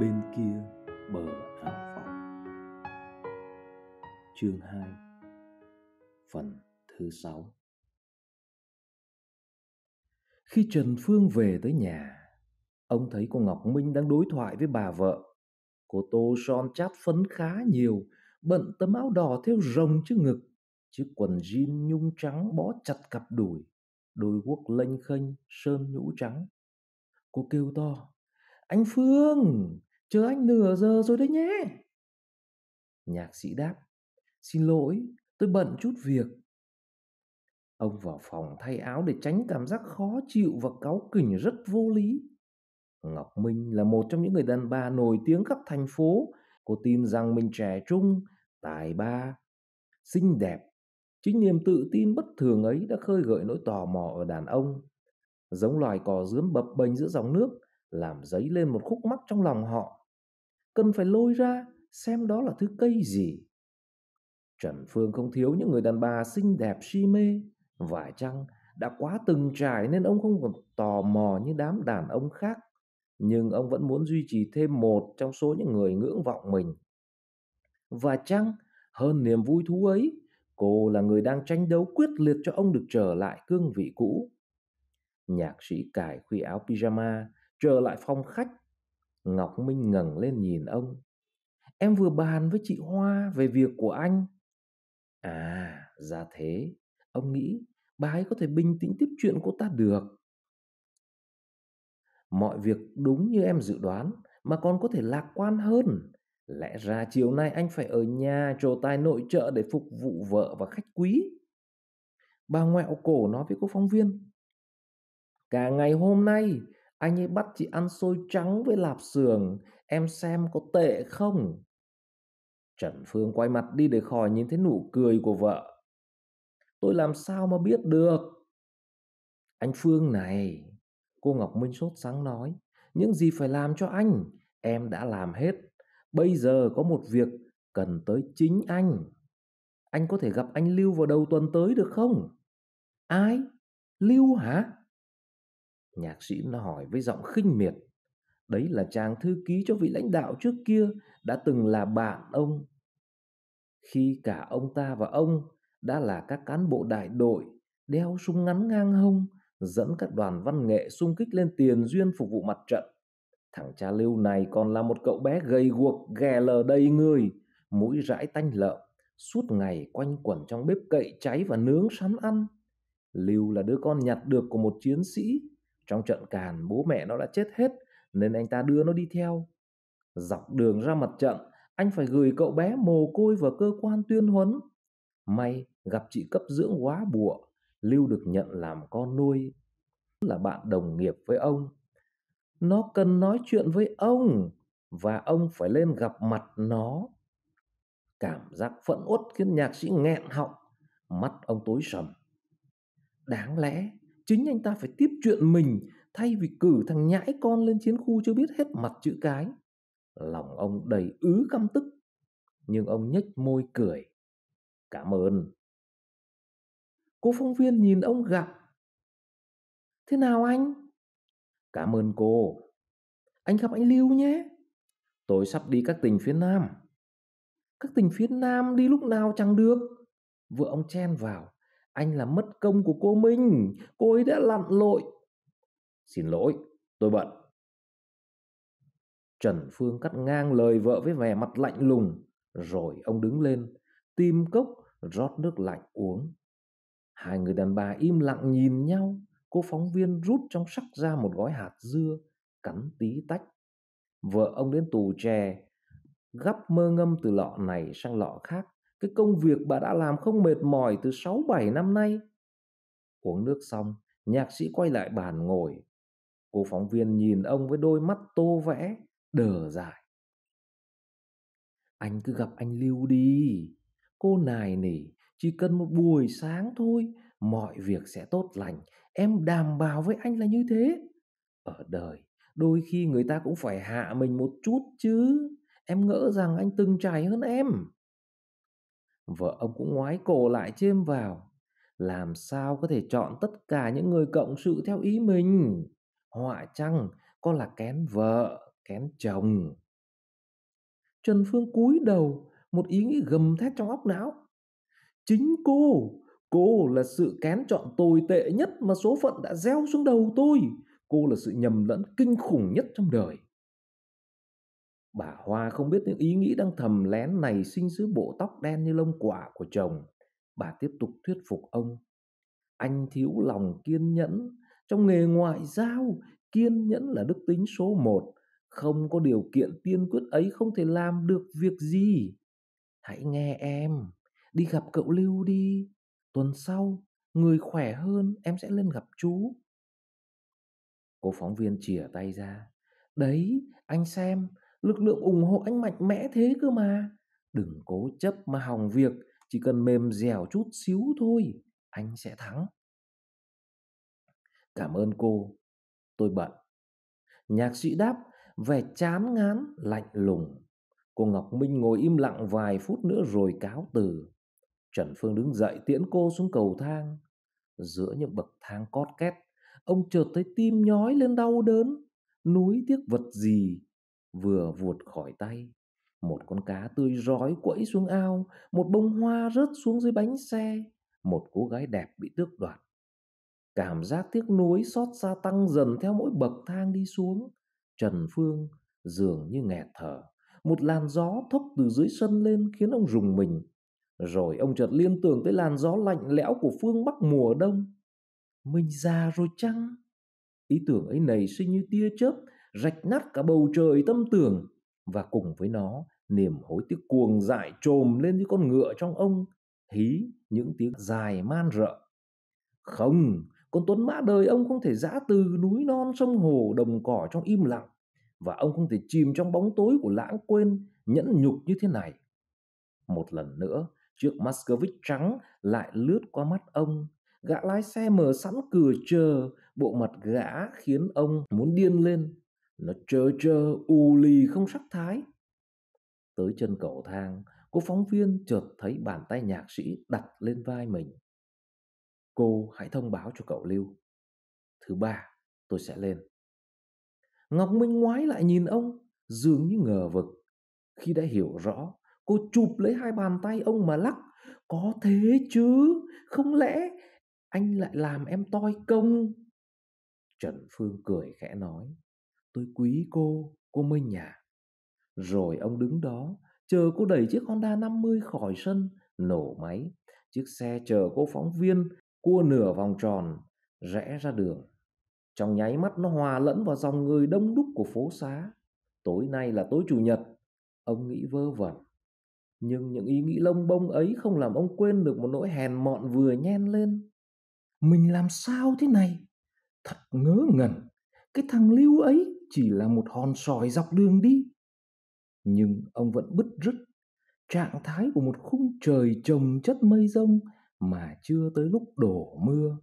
bên kia bờ ảo vọng chương 2 phần thứ sáu khi Trần Phương về tới nhà ông thấy cô Ngọc Minh đang đối thoại với bà vợ cô Tô Son chát phấn khá nhiều bận tấm áo đỏ theo rồng trước ngực chiếc quần jean nhung trắng bó chặt cặp đùi đôi guốc lênh khênh sơn nhũ trắng cô kêu to anh Phương, chờ anh nửa giờ rồi đấy nhé. Nhạc sĩ đáp, xin lỗi, tôi bận chút việc. Ông vào phòng thay áo để tránh cảm giác khó chịu và cáu kỉnh rất vô lý. Ngọc Minh là một trong những người đàn bà nổi tiếng khắp thành phố. Cô tin rằng mình trẻ trung, tài ba, xinh đẹp. Chính niềm tự tin bất thường ấy đã khơi gợi nỗi tò mò ở đàn ông. Giống loài cò dướm bập bềnh giữa dòng nước, làm dấy lên một khúc mắc trong lòng họ cần phải lôi ra xem đó là thứ cây gì. Trần Phương không thiếu những người đàn bà xinh đẹp si mê, và chăng đã quá từng trải nên ông không còn tò mò như đám đàn ông khác, nhưng ông vẫn muốn duy trì thêm một trong số những người ngưỡng vọng mình. Và chăng hơn niềm vui thú ấy, cô là người đang tranh đấu quyết liệt cho ông được trở lại cương vị cũ. Nhạc sĩ cài khuy áo pyjama, trở lại phòng khách Ngọc Minh ngẩng lên nhìn ông. Em vừa bàn với chị Hoa về việc của anh. À, ra thế. Ông nghĩ bà ấy có thể bình tĩnh tiếp chuyện cô ta được. Mọi việc đúng như em dự đoán mà còn có thể lạc quan hơn. Lẽ ra chiều nay anh phải ở nhà trồ tài nội trợ để phục vụ vợ và khách quý. Bà ngoẹo cổ nói với cô phóng viên. Cả ngày hôm nay anh ấy bắt chị ăn xôi trắng với lạp sườn, em xem có tệ không trần phương quay mặt đi để khỏi nhìn thấy nụ cười của vợ tôi làm sao mà biết được anh phương này cô ngọc minh sốt sáng nói những gì phải làm cho anh em đã làm hết bây giờ có một việc cần tới chính anh anh có thể gặp anh lưu vào đầu tuần tới được không ai lưu hả Nhạc sĩ nó hỏi với giọng khinh miệt. Đấy là chàng thư ký cho vị lãnh đạo trước kia đã từng là bạn ông. Khi cả ông ta và ông đã là các cán bộ đại đội, đeo súng ngắn ngang hông, dẫn các đoàn văn nghệ xung kích lên tiền duyên phục vụ mặt trận. Thằng cha lưu này còn là một cậu bé gầy guộc, ghè lờ đầy người, mũi rãi tanh lợm, suốt ngày quanh quẩn trong bếp cậy cháy và nướng sắm ăn. Lưu là đứa con nhặt được của một chiến sĩ trong trận càn bố mẹ nó đã chết hết nên anh ta đưa nó đi theo. Dọc đường ra mặt trận, anh phải gửi cậu bé mồ côi vào cơ quan tuyên huấn. May gặp chị cấp dưỡng quá bụa, Lưu được nhận làm con nuôi, là bạn đồng nghiệp với ông. Nó cần nói chuyện với ông và ông phải lên gặp mặt nó. Cảm giác phẫn uất khiến nhạc sĩ nghẹn họng, mắt ông tối sầm. Đáng lẽ chính anh ta phải tiếp chuyện mình thay vì cử thằng nhãi con lên chiến khu chưa biết hết mặt chữ cái. Lòng ông đầy ứ căm tức, nhưng ông nhếch môi cười. Cảm ơn. Cô phóng viên nhìn ông gặp. Thế nào anh? Cảm ơn cô. Anh gặp anh Lưu nhé. Tôi sắp đi các tỉnh phía Nam. Các tỉnh phía Nam đi lúc nào chẳng được. Vừa ông chen vào, anh là mất công của cô Minh, cô ấy đã lặn lội. Xin lỗi, tôi bận. Trần Phương cắt ngang lời vợ với vẻ mặt lạnh lùng, rồi ông đứng lên, tim cốc, rót nước lạnh uống. Hai người đàn bà im lặng nhìn nhau, cô phóng viên rút trong sắc ra một gói hạt dưa, cắn tí tách. Vợ ông đến tù chè, gắp mơ ngâm từ lọ này sang lọ khác, cái công việc bà đã làm không mệt mỏi từ 6-7 năm nay. Uống nước xong, nhạc sĩ quay lại bàn ngồi. Cô phóng viên nhìn ông với đôi mắt tô vẽ, đờ dài Anh cứ gặp anh Lưu đi. Cô nài nỉ, chỉ cần một buổi sáng thôi, mọi việc sẽ tốt lành. Em đảm bảo với anh là như thế. Ở đời, đôi khi người ta cũng phải hạ mình một chút chứ. Em ngỡ rằng anh từng trải hơn em. Vợ ông cũng ngoái cổ lại chêm vào. Làm sao có thể chọn tất cả những người cộng sự theo ý mình? Họa chăng con là kén vợ, kén chồng. Trần Phương cúi đầu, một ý nghĩ gầm thét trong óc não. Chính cô, cô là sự kén chọn tồi tệ nhất mà số phận đã gieo xuống đầu tôi. Cô là sự nhầm lẫn kinh khủng nhất trong đời. Bà Hoa không biết những ý nghĩ đang thầm lén này sinh dưới bộ tóc đen như lông quả của chồng. Bà tiếp tục thuyết phục ông. Anh thiếu lòng kiên nhẫn. Trong nghề ngoại giao, kiên nhẫn là đức tính số một. Không có điều kiện tiên quyết ấy không thể làm được việc gì. Hãy nghe em, đi gặp cậu Lưu đi. Tuần sau, người khỏe hơn em sẽ lên gặp chú. Cô phóng viên chìa tay ra. Đấy, anh xem, lực lượng ủng hộ anh mạnh mẽ thế cơ mà đừng cố chấp mà hỏng việc chỉ cần mềm dẻo chút xíu thôi anh sẽ thắng cảm ơn cô tôi bận nhạc sĩ đáp vẻ chán ngán lạnh lùng cô ngọc minh ngồi im lặng vài phút nữa rồi cáo từ trần phương đứng dậy tiễn cô xuống cầu thang giữa những bậc thang cót két ông chợt thấy tim nhói lên đau đớn núi tiếc vật gì vừa vuột khỏi tay một con cá tươi rói quẫy xuống ao một bông hoa rớt xuống dưới bánh xe một cô gái đẹp bị tước đoạt cảm giác tiếc nuối xót xa tăng dần theo mỗi bậc thang đi xuống trần phương dường như nghẹt thở một làn gió thốc từ dưới sân lên khiến ông rùng mình rồi ông chợt liên tưởng tới làn gió lạnh lẽo của phương bắc mùa đông mình già rồi chăng ý tưởng ấy nảy sinh như tia chớp rạch nát cả bầu trời tâm tưởng và cùng với nó niềm hối tiếc cuồng dại trồm lên như con ngựa trong ông hí những tiếng dài man rợ không con tuấn mã đời ông không thể giã từ núi non sông hồ đồng cỏ trong im lặng và ông không thể chìm trong bóng tối của lãng quên nhẫn nhục như thế này một lần nữa chiếc moscovic trắng lại lướt qua mắt ông gã lái xe mở sẵn cửa chờ bộ mặt gã khiến ông muốn điên lên nó trơ trơ, u lì không sắc thái. Tới chân cầu thang, cô phóng viên chợt thấy bàn tay nhạc sĩ đặt lên vai mình. Cô hãy thông báo cho cậu Lưu. Thứ ba, tôi sẽ lên. Ngọc Minh ngoái lại nhìn ông, dường như ngờ vực. Khi đã hiểu rõ, cô chụp lấy hai bàn tay ông mà lắc. Có thế chứ, không lẽ anh lại làm em toi công? Trần Phương cười khẽ nói tôi quý cô, cô mới nhả. Rồi ông đứng đó, chờ cô đẩy chiếc Honda 50 khỏi sân, nổ máy. Chiếc xe chờ cô phóng viên, cua nửa vòng tròn, rẽ ra đường. Trong nháy mắt nó hòa lẫn vào dòng người đông đúc của phố xá. Tối nay là tối Chủ nhật, ông nghĩ vơ vẩn. Nhưng những ý nghĩ lông bông ấy không làm ông quên được một nỗi hèn mọn vừa nhen lên. Mình làm sao thế này? Thật ngớ ngẩn, cái thằng Lưu ấy chỉ là một hòn sỏi dọc đường đi nhưng ông vẫn bứt rứt trạng thái của một khung trời trồng chất mây rông mà chưa tới lúc đổ mưa